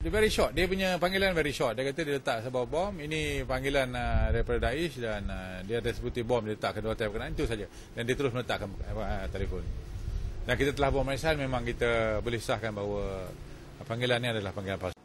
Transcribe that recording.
Dia very short. Dia punya panggilan very short. Dia kata dia letak sebuah bom. Ini panggilan uh, daripada Daesh dan uh, dia ada sebuti bom dia letak kedua telefon Itu saja. Dan dia terus meletakkan uh, telefon. Dan kita telah buat masalah memang kita boleh sahkan bahawa panggilan ini adalah panggilan palsu.